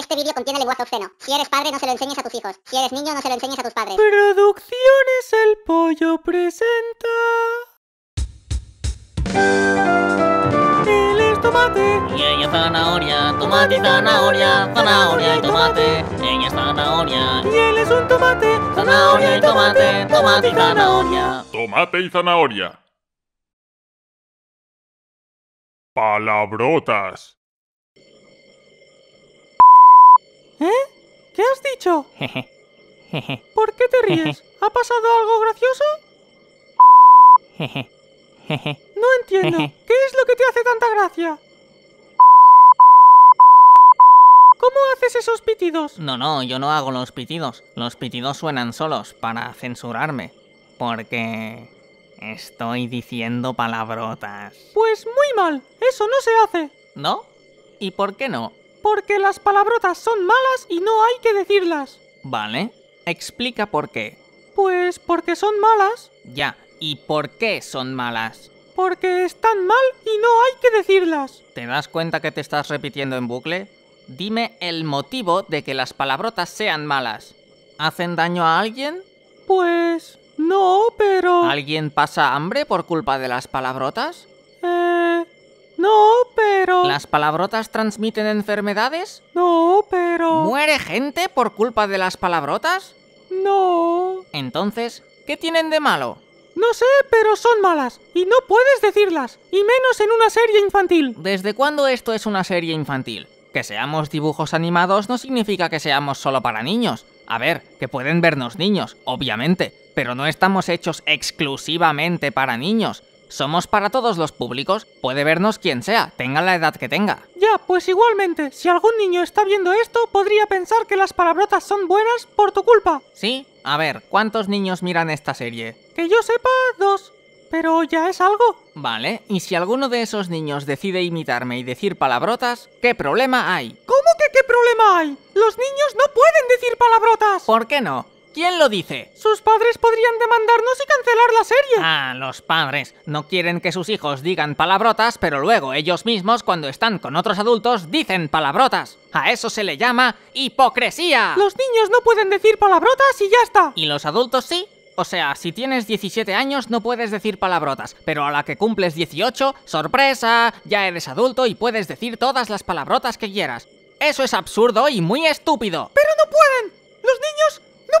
Este vídeo contiene lenguaje obsceno. Si eres padre, no se lo enseñes a tus hijos. Si eres niño, no se lo enseñes a tus padres. Producciones El Pollo presenta. Él tomate. Y ella zanahoria. Tomate y zanahoria. Zanahoria y tomate. Ella es zanahoria. Y él es un tomate. Zanahoria y tomate. Tomate y zanahoria. Tomate y zanahoria. Palabrotas. ¿Por qué te ríes? ¿Ha pasado algo gracioso? No entiendo. ¿Qué es lo que te hace tanta gracia? ¿Cómo haces esos pitidos? No, no, yo no hago los pitidos. Los pitidos suenan solos para censurarme. Porque... Estoy diciendo palabrotas. Pues muy mal. Eso no se hace. ¿No? ¿Y por qué no? Porque las palabrotas son malas y no hay que decirlas. Vale. Explica por qué. Pues porque son malas. Ya. ¿Y por qué son malas? Porque están mal y no hay que decirlas. ¿Te das cuenta que te estás repitiendo en bucle? Dime el motivo de que las palabrotas sean malas. ¿Hacen daño a alguien? Pues... No, pero... ¿Alguien pasa hambre por culpa de las palabrotas? No, pero... ¿Las palabrotas transmiten enfermedades? No, pero... ¿Muere gente por culpa de las palabrotas? No. Entonces, ¿qué tienen de malo? No sé, pero son malas, y no puedes decirlas, y menos en una serie infantil. ¿Desde cuándo esto es una serie infantil? Que seamos dibujos animados no significa que seamos solo para niños. A ver, que pueden vernos niños, obviamente, pero no estamos hechos exclusivamente para niños. Somos para todos los públicos, puede vernos quien sea, tenga la edad que tenga. Ya, pues igualmente, si algún niño está viendo esto, podría pensar que las palabrotas son buenas por tu culpa. Sí, a ver, ¿cuántos niños miran esta serie? Que yo sepa, dos. Pero ya es algo. Vale, y si alguno de esos niños decide imitarme y decir palabrotas, ¿qué problema hay? ¿Cómo que qué problema hay? Los niños no pueden decir palabrotas. ¿Por qué no? ¿Quién lo dice? Sus padres podrían demandarnos y cancelar la serie. Ah, los padres. No quieren que sus hijos digan palabrotas, pero luego ellos mismos, cuando están con otros adultos, dicen palabrotas. A eso se le llama hipocresía. Los niños no pueden decir palabrotas y ya está. ¿Y los adultos sí? O sea, si tienes 17 años no puedes decir palabrotas, pero a la que cumples 18, sorpresa, ya eres adulto y puedes decir todas las palabrotas que quieras. Eso es absurdo y muy estúpido. Pero no pueden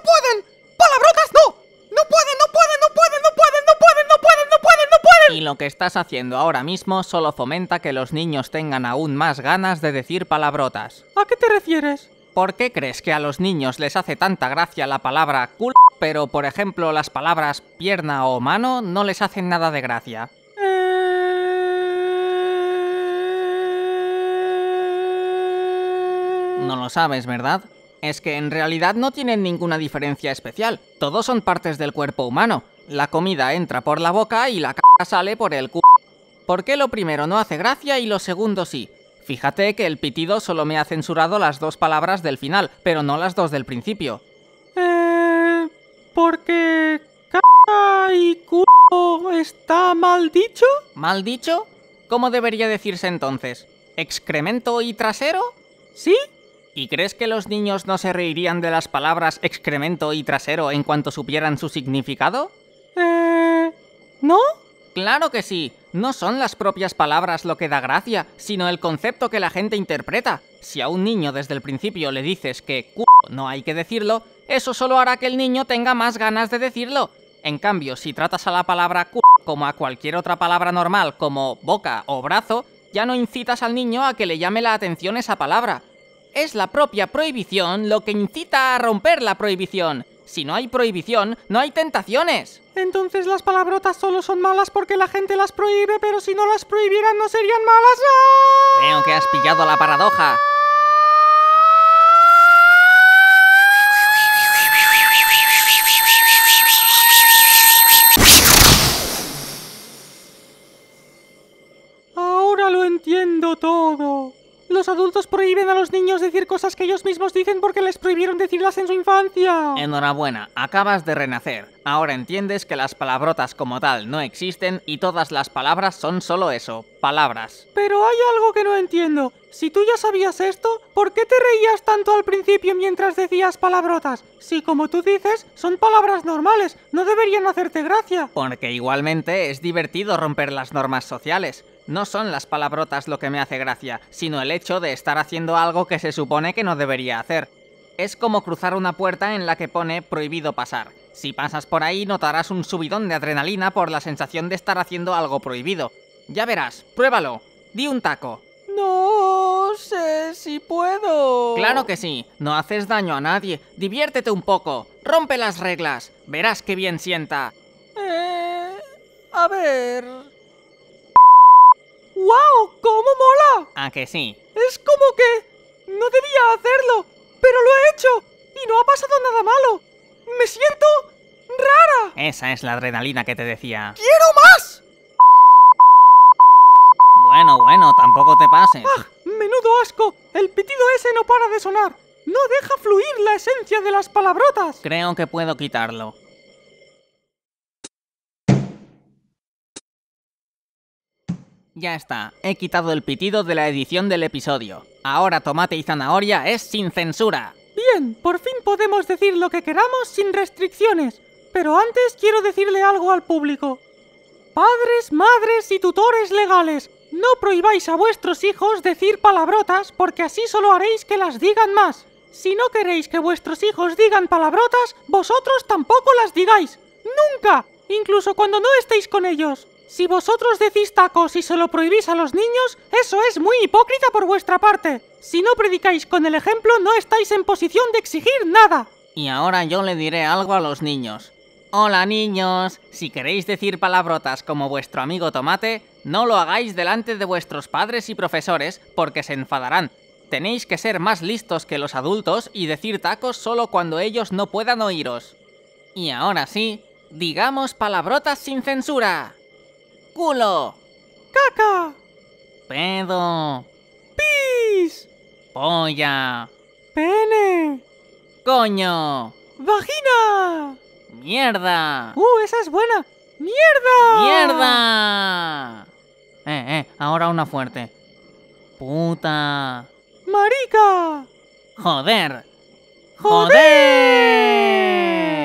no pueden! ¡Palabrotas no! ¡No pueden, no pueden, no pueden, no pueden, no pueden, no pueden, no pueden, no pueden! Y lo que estás haciendo ahora mismo solo fomenta que los niños tengan aún más ganas de decir palabrotas. ¿A qué te refieres? ¿Por qué crees que a los niños les hace tanta gracia la palabra culo, pero por ejemplo las palabras pierna o mano no les hacen nada de gracia? Eh. No lo sabes, ¿verdad? es que en realidad no tienen ninguna diferencia especial. Todos son partes del cuerpo humano. La comida entra por la boca y la caca sale por el culo. ¿Por qué lo primero no hace gracia y lo segundo sí? Fíjate que el pitido solo me ha censurado las dos palabras del final, pero no las dos del principio. Eh, porque... caca y culo está mal dicho? ¿Mal dicho? ¿Cómo debería decirse entonces? ¿Excremento y trasero? ¿Sí? ¿Y crees que los niños no se reirían de las palabras excremento y trasero en cuanto supieran su significado? Eh... ¿No? Claro que sí. No son las propias palabras lo que da gracia, sino el concepto que la gente interpreta. Si a un niño desde el principio le dices que c no hay que decirlo, eso solo hará que el niño tenga más ganas de decirlo. En cambio, si tratas a la palabra c como a cualquier otra palabra normal como boca o brazo, ya no incitas al niño a que le llame la atención esa palabra, es la propia prohibición lo que incita a romper la prohibición. Si no hay prohibición, no hay tentaciones. Entonces las palabrotas solo son malas porque la gente las prohíbe, pero si no las prohibieran no serían malas. ¡Ah! Veo que has pillado la paradoja. ellos mismos dicen porque les prohibieron decirlas en su infancia. Enhorabuena, acabas de renacer. Ahora entiendes que las palabrotas como tal no existen y todas las palabras son solo eso, palabras. Pero hay algo que no entiendo. Si tú ya sabías esto, ¿por qué te reías tanto al principio mientras decías palabrotas? Si como tú dices, son palabras normales, no deberían hacerte gracia. Porque igualmente es divertido romper las normas sociales. No son las palabrotas lo que me hace gracia, sino el hecho de estar haciendo algo que se supone que no debería hacer. Es como cruzar una puerta en la que pone prohibido pasar. Si pasas por ahí notarás un subidón de adrenalina por la sensación de estar haciendo algo prohibido. Ya verás, pruébalo. Di un taco. No sé si puedo. Claro que sí, no haces daño a nadie. Diviértete un poco. Rompe las reglas. Verás qué bien sienta. Eh... A ver... ¡Wow! ¡Cómo mola! ¿A que sí? Es como que... No debía hacerlo, pero lo he hecho y no ha pasado nada malo. Me siento... rara. Esa es la adrenalina que te decía. ¡Quiero más! Bueno, bueno, tampoco te pases. ¡Ah! ¡Menudo asco! El pitido ese no para de sonar. No deja fluir la esencia de las palabrotas. Creo que puedo quitarlo. Ya está, he quitado el pitido de la edición del episodio. Ahora tomate y zanahoria es sin censura. Bien, por fin podemos decir lo que queramos sin restricciones. Pero antes quiero decirle algo al público. Padres, madres y tutores legales, no prohibáis a vuestros hijos decir palabrotas porque así solo haréis que las digan más. Si no queréis que vuestros hijos digan palabrotas, vosotros tampoco las digáis. ¡Nunca! Incluso cuando no estéis con ellos. Si vosotros decís tacos y se lo prohibís a los niños, eso es muy hipócrita por vuestra parte. Si no predicáis con el ejemplo, no estáis en posición de exigir nada. Y ahora yo le diré algo a los niños. Hola niños, si queréis decir palabrotas como vuestro amigo Tomate, no lo hagáis delante de vuestros padres y profesores porque se enfadarán. Tenéis que ser más listos que los adultos y decir tacos solo cuando ellos no puedan oíros. Y ahora sí, digamos palabrotas sin censura. Culo. Caca. Pedo. Pis. Polla. Pene. Coño. Vagina. Mierda. Uh, esa es buena. ¡Mierda! ¡Mierda! Eh, eh, ahora una fuerte. Puta. Marica. Joder. Joder.